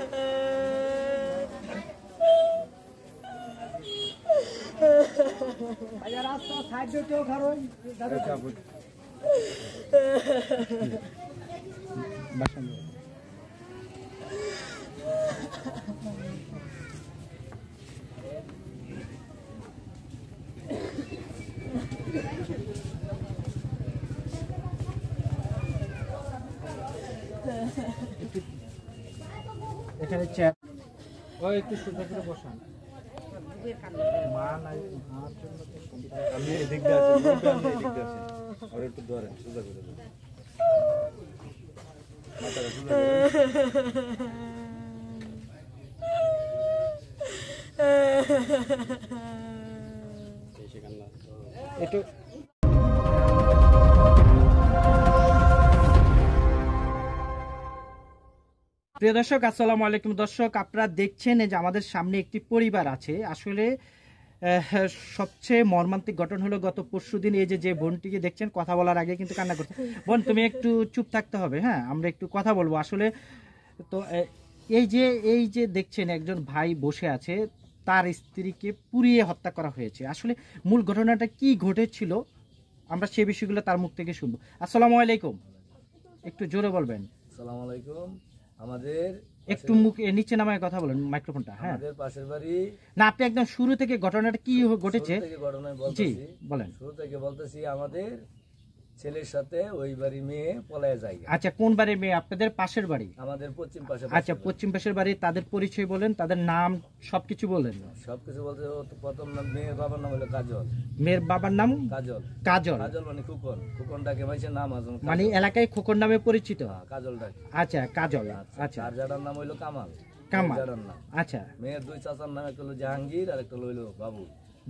अगर आप तो साइड जो क्यों करो दादा बस এখানে চেয়ার ও একটু সোজা করে বসান মা নাই মার জন্য একটু প্রিয় দর্শক আসসালামু আলাইকুম দর্শক আপনারা দেখছেন যে আমাদের সামনে একটি পরিবার আছে আসলে সবচেয়ে মর্মান্তিক ঘটন হলো গত পরশু দিন এই যে যে বোনটিকে দেখছেন কথা বলার আগে কিন্তু কান্না করছে বোন তুমি একটু চুপ থাকতে হবে হ্যাঁ আমরা একটু কথা বলবো আসলে তো এই যে এই যে দেখছেন একজন ভাই বসে আছে তার স্ত্রীকে পুড়িয়ে হত্যা করা হয়েছে আসলে মূল ঘটনাটা কি ঘটেছিল আমরা সে বিষয়গুলো তার মুখ থেকে শুনবো আসসালামু আলাইকুম একটু জোরে বলবেন আসসালামু আলাইকুম আমাদের একটু মুখ নিচে নামায় কথা বলেন মাইক্রোফোনটা হ্যাঁ আমাদের পাশের বাড়ি না আপনি একদম শুরু থেকে ঘটনাটা কি ঘটেছে জি বলেন শুরু থেকে বলতেছি আমাদের ছেলের সাথে ওই বাড়ি মেয়ে পলায় যায় আচ্ছা কোন বাড়ির মেয়ে আপনাদের পাশের বাড়ি আমাদের পশ্চিম পাশে আচ্ছা পশ্চিম পাশের বাড়ি তাদের পরিচয় বলেন তাদের নাম সবকিছু বলেন সবকিছু বলতে প্রথম নাম মেয়ের বাবার নাম হলো কাজল মেয়ের বাবার নাম কাজল কাজল কাজল মানে খোকন খোকন ডাকে ভাইছে নাম আজম মানে এলাকায় খোকন নামে পরিচিত হ্যাঁ, কাজল ডাকে আচ্ছা কাজল আচ্ছা আর আচ্ছা। যাদের নাম হলো কামাল কামাল আচ্ছা মেয়ের দুই চাচার নাম একটা হলো জাহাঙ্গীর আর একটা হলো বাবুল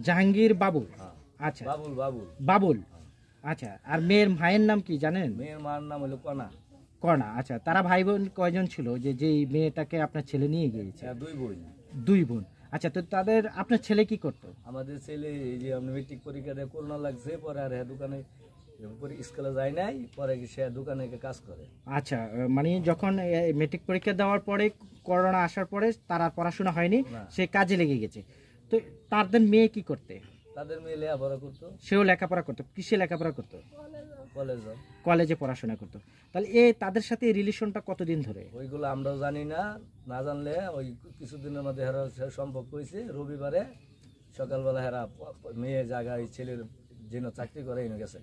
জাহাঙ্গীর বাবুল হ্যাঁ। আচ্ছা বাবুল বাবুল বাবুল আচ্ছা আর মেয়ের ভাইয়ের নাম কি জানেন মেয়ের মায়ের নাম হলো কণা কণা আচ্ছা তারা ভাই বোন কয়জন ছিল যে যেই মেয়েটাকে আপনার ছেলে নিয়ে গিয়েছে আর হ্যাঁ, দুই বোন দুই বোন আচ্ছা তো তাদের আপনার ছেলে কি করতো আমাদের ছেলে এই যে আপনি মেট্রিক পরীক্ষা দেয় করোনা লাগছে পরে আর হ্যাঁ দোকানে স্কুলে যায় নাই পরে সে দোকানে কাজ করে আচ্ছা মানে যখন মেট্রিক পরীক্ষা দেওয়ার পরে করোনা আসার পরে তারা পড়াশোনা হয়নি সে কাজে লেগে গেছে তো তাদের মেয়ে কি করতে তাদের মেয়ে লেখাপড়া করতো সেও লেখাপড়া করতো কিসে লেখাপড়া করতো কলেজে কলেজে পড়াশোনা করতো তাহলে এ তাদের সাথে এই রিলেশনটা কতদিন ধরে ওইগুলো আমরাও জানি না না জানলে ওই কিছুদিনের মধ্যে হেরা সম্ভব হয়েছে রবিবারে সকালবেলা হেরা মেয়ে জায়গায় ছেলের যেন চাকরি করে এনে গেছে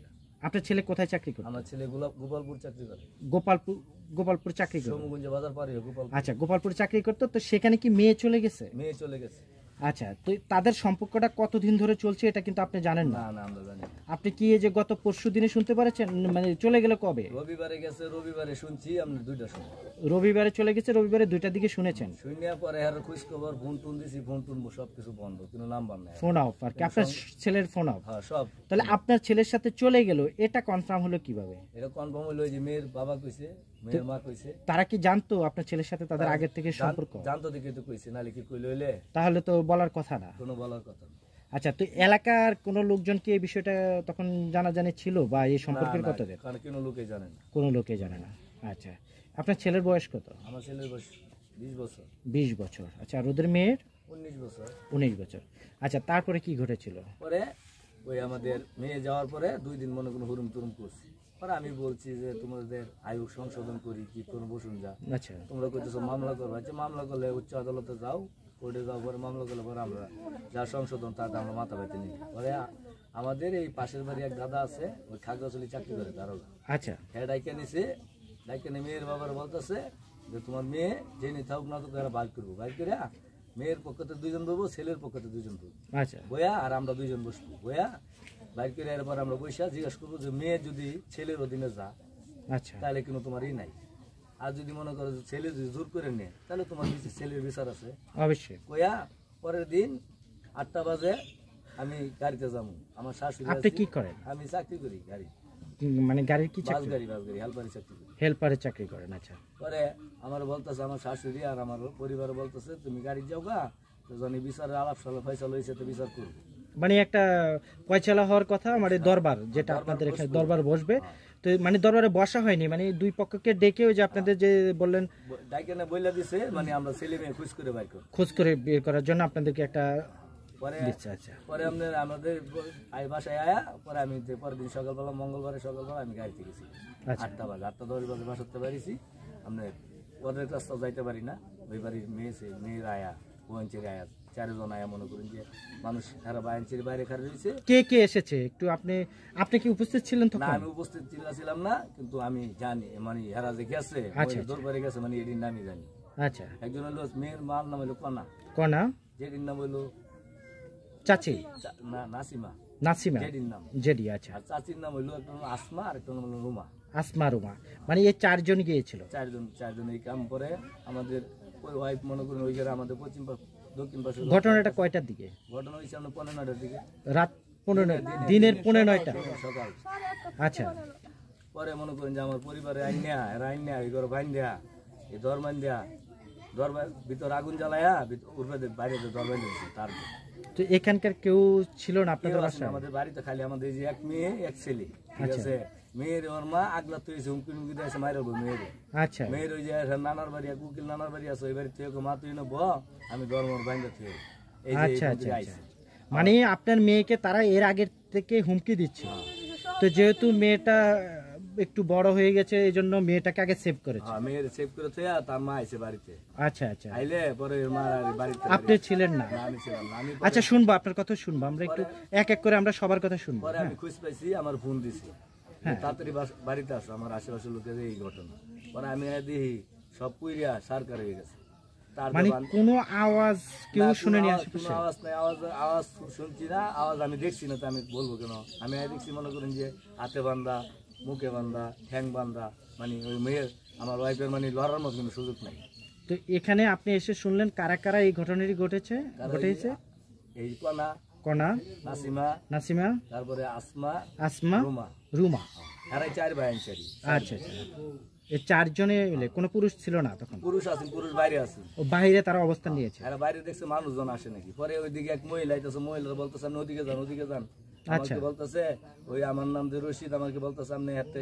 আপনার ছেলে কোথায় চাকরি করে আমার ছেলে গোপালপুর চাকরি করে গোপালপুর গোপালপুর চাকরি করে বাজার পারে গোপাল আচ্ছা গোপালপুর চাকরি করতো তো সেখানে কি মেয়ে চলে গেছে মেয়ে চলে গেছে আচ্ছা তো তাদের সম্পর্কটা কতদিন ধরে চলছে এটা কিন্তু আপনি জানেন না আমরা জানি আপনি কি এই যে গত পরশু দিনে শুনতে পারেছেন মানে চলে গেলে কবে রবিবারে গেছে রবিবারে শুনছি আমরা দুইটা সময় রবিবারে চলে গেছে রবিবারে দুইটার দিকে শুনেছেন শুনিয়া পরে আর খোঁজ খবর ফোন টোন দিছি ফোন টোন সব কিছু বন্ধ কোনো নাম্বার নাই ফোন অফ আর কি ছেলের ফোন অফ হ্যাঁ সব তাহলে আপনার ছেলের সাথে চলে গেল এটা কনফার্ম হলো কিভাবে এটা কনফার্ম হলো যে মেয়ের বাবা কইছে তারা কি জানতো আপনার ছেলের সাথে তাদের আগের থেকে সম্পর্ক জানতো দেখে তো কইছে নালে কি কইল হইলে তাহলে তো বলার কথা না কোনো বলার কথা না আচ্ছা তো এলাকার কোন লোকজন কি এই বিষয়টা তখন জানা জানে ছিল বা এই সম্পর্কের কথা কারণ কোনো লোকে জানে না কোনো লোকে জানে না আচ্ছা আপনার ছেলের বয়স কত আমার ছেলের বয়স 20 বছর 20 বছর আচ্ছা আর ওদের মেয়ের 19 বছর 19 বছর আচ্ছা তারপরে কি ঘটেছিল পরে ওই আমাদের মেয়ে যাওয়ার পরে দুই দিন মনে কোনো হুরুম তুরুম করছি আর আমি বলছি যে তোমাদের আয়ু সংশোধন করি কি আচ্ছা তোমরা মামলা করবো আচ্ছা মামলা করলে উচ্চ আদালতে যাও কোর্টে যাও পরে মামলা করলে পরে আমরা যা সংশোধন আমরা মাথা নিই পরে আমাদের এই পাশের বাড়ি এক দাদা আছে ওই খাগড়াছড়ি চাকরি করে তার আচ্ছা হ্যাঁ ডাইকে নিছে ডাইকে নিয়ে মেয়ের বাবার বলতেছে যে তোমার মেয়ে যে নিতে হোক না তো তারা বাইক করবো বাইক করে মেয়ের পক্ষতে দুজন বলবো ছেলের পক্ষতে দুজন বলবো আচ্ছা বয়া আর আমরা দুজন বসবো বয়া করে এরপর আমরা বৈশা জিজ্ঞাসা করবো যে মেয়ে যদি ছেলের অধীনে যা আচ্ছা তাহলে কিন্তু তোমার ই নাই আর যদি মনে করো ছেলে যদি জোর করে তাহলে তোমার কিছু ছেলের বিচার আছে অবশ্যই কয়া পরের দিন আটটা বাজে আমি গাড়িতে যাবো আমার শাশুড়ি কি করে আমি চাকরি করি গাড়ি মানে গাড়ির কি চাকরি গাড়ি বাস গাড়ি হেলপারের চাকরি চাকরি করেন আচ্ছা পরে আমার বলতেছে আমার শাশুড়ি আর আমার পরিবার বলতেছে তুমি গাড়ি যাও গা তো বিচারের আলাপ সালাপ ফয়সাল হয়েছে তো বিচার করবো মানে একটা কয়চালা হওয়ার কথা মানে হ্যাঁ, দরবার হ্যাঁ, যেটা আপনাদের এখানে দরবার বসবে হ্যাঁ। তো মানে দরবারে বসা হয়নি মানে দুই পক্ষকে ডেকে ওই যে আপনাদের যে বললেন বইলা মানে আমরা ছেলে মেয়ে খোঁজ করে খোঁজ করে বের করার জন্য আপনাদেরকে একটা পরে আচ্ছা পরে আমাদের আমাদের বাসায় আয়া পরে আমি পরের দিন সকালবেলা মঙ্গলবারে সকালবেলা আমি গেছি আচ্ছা। রাস্তা যাইতে পারি না ওই বাড়ির মেয়ে চারজন আয়া মনে করেন যে মানুষ বাইরে রয়েছে কে কে এসেছে একটু আপনি আপনি কি উপস্থিত ছিলেন আমি উপস্থিত ছিলাম না কিন্তু আমি জানি মানে আচ্ছা, আচ্ছা। গেছে মানে নামই জানি আচ্ছা একজন মেয়ের নাম কনা কনা নাম চাচি না নাসিমা নাসিমা নাম জেডি আচ্ছা নাম একটা আসমা আর একটা নাম আসমা মানে এই চারজন গিয়েছিল চারজন চারজন এই কাম করে আমাদের ওই ওয়াইফ মনে করেন ওই আমাদের পশ্চিম দক্ষিণ ঘটনাটা কয়টার দিকে ঘটনা হয়েছে আমরা পনেরো নয়টার দিকে রাত পনেরো নয় দিনের পনেরো নয়টা সকাল আচ্ছা পরে মনে করেন যে আমার পরিবারে আইন নেয়া আইন নেয়া এই ঘর দেয়া এই ধর্মান দেয়া ভিতর আগুন জ্বালায়া উর্বেদের বাইরে তার তো এখানকার কেউ ছিল না আপনাদের বাসায় আমাদের বাড়িতে খালি আমাদের যে এক মেয়ে এক ছেলে ঠিক আচ্ছা। আছে মেয়ের ওর মা আগলা তুই হুমকি হুমকি দিয়েছে মায়ের বউ মেয়ের আচ্ছা মেয়ের ওই যে নানার বাড়ি এক উকিল নানার বাড়ি আছে ওই বাড়ি তুই মা তুই না আমি দরমর বাইন্দা তুই আচ্ছা আচ্ছা, আচ্ছা মানে আপনার মেয়েকে তারা এর আগের থেকে হুমকি দিচ্ছে হ্যাঁ। তো যেহেতু মেয়েটা একটু বড় হয়ে গেছে এই জন্য মেয়েটাকে আগে সেভ করেছে হ্যাঁ, মেয়ের সেভ করেছে আর তার মা আইছে বাড়িতে আচ্ছা আচ্ছা আইলে পরে মা বাড়িতে আপনি ছিলেন না আমি ছিলাম আমি আচ্ছা শুনবো আপনার কথা শুনবো আমরা একটু এক এক করে আমরা সবার কথা শুনবো পরে আমি হ্যাঁ। খুশি পাইছি আমার ফোন দিছি হ্যাঁ তাড়াতাড়ি বাড়িতে আসো আমার আশেপাশে লোকে এই ঘটনা পরে আমি দেখি সব পুইরা সরকার হয়ে গেছে মানে কোনো আওয়াজ কেউ শুনেনি আশেপাশে আওয়াজ নাই আওয়াজ আওয়াজ শুনছি না আওয়াজ আমি দেখছি না তো আমি বলবো কেন আমি দেখছি মনে করেন যে হাতে বান্ধা মুখে বান্ধা ঠ্যাং বান্ধা মানে ওই মেয়ের আমার ওয়াইফের মানে লড়ার মতো কোনো সুযোগ নেই তো এখানে আপনি এসে শুনলেন কারা কারা এই ঘটনাটি ঘটেছে ঘটেছে এই কণা কণা নাসিমা নাসিমা তারপরে আসমা আসমা রুমা রুমা আর চার ভাই আচ্ছা আচ্ছা এই চারজনে মিলে কোনো পুরুষ ছিল না তখন পুরুষ আছেন পুরুষ বাইরে আছেন ও বাইরে তারা অবস্থান হ্যাঁ, নিয়েছে আর বাইরে দেখছে মানুষজন আসে নাকি পরে ওইদিকে এক মহিলা আইতাছে মহিলা বলতেছে আপনি ওদিকে যান ওদিকে যান আমাকে আচ্ছা। বলতেছে ওই আমার নাম যে রশিদ আমাকে বলতেছে আপনি হাতে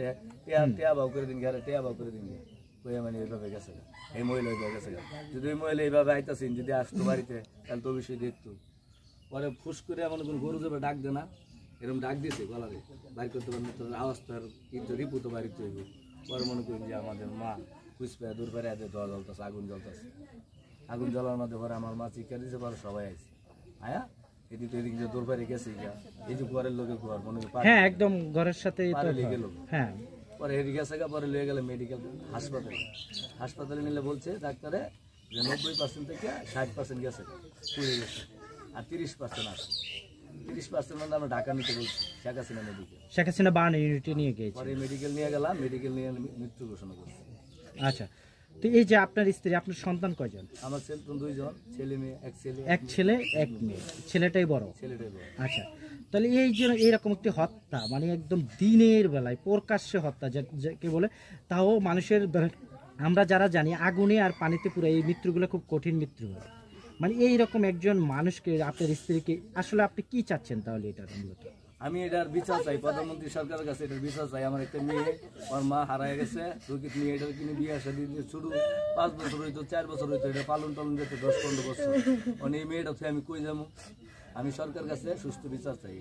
টেয়া ভাও করে দিন ঘরে টেয়া ভাও করে দিন ডাক দে না এরকম ডাক দিয়েছে গলারে বাইর করতে আওয়াজ তো আর পরে মনে করি যে আমাদের মা কুচপে দূর পেরে আগুন জ্বলতেছে আগুন জ্বলার মধ্যে পরে আমার মা চিকা দিয়েছে পরে সবাই আছে হ্যাঁ হ্যাঁ, হ্যাঁ। ডাক্তারে নব্বই পার্সেন্ট থেকে ষাট পার্সেন্ট গেছে গেছে আর তিরিশ পার্সেন্ট আছে তিরিশ পার্সেন্ট মানে আমরা নিতে মেডিকেল নিয়ে পরে মেডিকেল নিয়ে গেলাম মেডিকেল নিয়ে মৃত্যু ঘোষণা করছি আচ্ছা তো এই যে আপনার স্ত্রী আপনার সন্তান কয়জন আমার সন্তান দুইজন ছেলে মেয়ে এক ছেলে এক ছেলে এক মেয়ে ছেলেটাই বড় ছেলেটাই বড় আচ্ছা তাহলে এই যে এইরকম একটি হত্যা মানে একদম দিনের বেলায় প্রকাশ্যে হত্যা যাকে বলে তাও মানুষের আমরা যারা জানি আগুনে আর পানিতে পুরো এই মৃত্যুগুলো খুব কঠিন মৃত্যু মানে এইরকম একজন মানুষকে আপনার স্ত্রীকে আসলে আপনি কি চাচ্ছেন তাহলে এটা মূলত আমি এটার বিচার চাই প্রধানমন্ত্রী সরকারের কাছে এটার বিচার চাই আমার একটা মেয়ে আমার মা হারা গেছে রুকিত নিয়ে এটার কিনে বিয়ে আসে দিয়ে শুরু পাঁচ বছর হইতো চার বছর হইতো এটা পালন টালন যেতে দশ পনেরো বছর মানে এই মেয়েটা আমি কই যাবো আমি সরকার কাছে সুস্থ বিচার চাই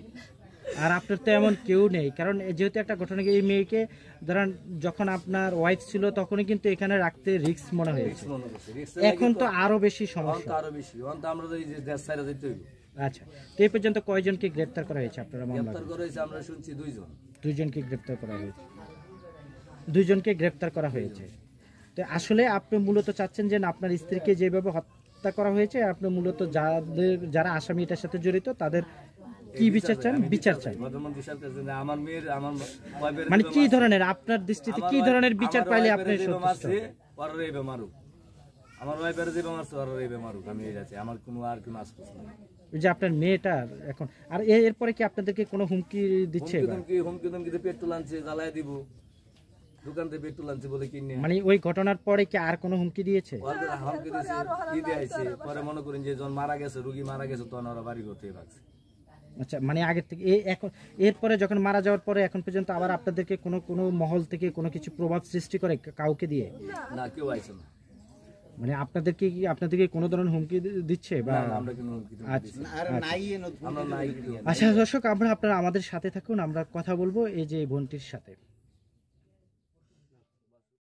আর আপনার তো এমন কেউ নেই কারণ যেহেতু একটা ঘটনা এই মেয়েকে ধরেন যখন আপনার ওয়াইফ ছিল তখনই কিন্তু এখানে রাখতে রিক্স মনে হয়েছে এখন তো আরো বেশি সমস্যা আরো বেশি আমরা যে দেশ ছাড়া যেতে হইব আচ্ছা তো এই পর্যন্ত কয়জনকে গ্রেপ্তার করা হয়েছে আপনারা মামলা দুইজনকে গ্রেপ্তার করা হয়েছে দুইজনকে গ্রেপ্তার করা হয়েছে তো আসলে আপনি মূলত চাচ্ছেন যে আপনার স্ত্রীকে যেভাবে হত্যা করা হয়েছে আপনি মূলত যাদের যারা আসামি এটার সাথে জড়িত তাদের কি বিচার চান বিচার চান মানে কি ধরনের আপনার দৃষ্টিতে কি ধরনের বিচার পাইলে আপনি আমার ওয়াইফের যে বেমার আছে ওর এই বেমারুক আমি আছে আমার কোনো আর কোনো আশপাশ নেই ওই যে আপনার মেয়েটা এখন আর এরপরে কি আপনাদেরকে কোনো হুমকি দিচ্ছে মানে ওই ঘটনার পরে কি আর কোনো হুমকি দিয়েছে পরে মনে করেন যে মারা গেছে রুগী মারা গেছে তখন ওরা বাড়ি করতে পারছে আচ্ছা মানে আগের থেকে এখন এরপরে যখন মারা যাওয়ার পরে এখন পর্যন্ত আবার আপনাদেরকে কোনো কোনো মহল থেকে কোনো কিছু প্রভাব সৃষ্টি করে কাউকে দিয়ে না কেউ আইসে না মানে আপনাদেরকে কি আপনাদেরকে কোনো ধরনের হুমকি দিচ্ছে বা আচ্ছা দর্শক আমরা আপনারা আমাদের সাথে থাকুন আমরা কথা বলবো এই যে বোনটির সাথে